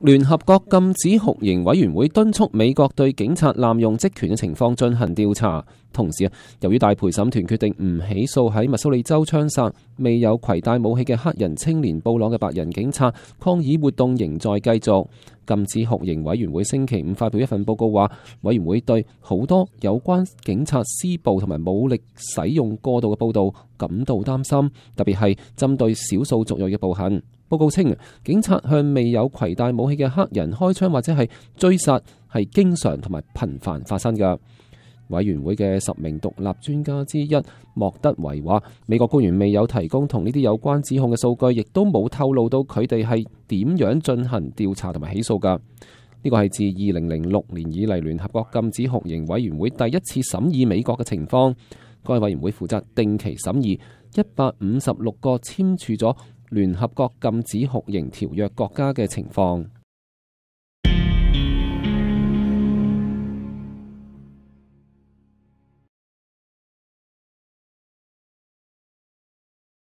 联合国禁止酷刑委员会敦促美国对警察滥用职权嘅情况进行调查。同时啊，由于大陪审团决定唔起诉喺密苏里州枪杀未有携带武器嘅黑人青年布朗嘅白人警察，抗议活动仍在继续。禁止酷刑委员会星期五发表一份报告话，委员会对好多有关警察施暴同埋武力使用过度嘅报道感到担心，特别系针对少数族裔嘅暴行。报告称，警察向未有携带武器嘅黑人开枪或者系追杀系经常同埋频繁发生噶。委员会嘅十名独立专家之一莫德维话：，美国官员未有提供同呢啲有关指控嘅数据，亦都冇透露到佢哋系点样进行调查同埋起诉噶。呢个系自二零零六年以嚟，联合国禁止酷刑委员会第一次审议美国嘅情况。该委员会负责定期审议一百五十六个签署咗。联合国禁止酷刑条约国家嘅情况。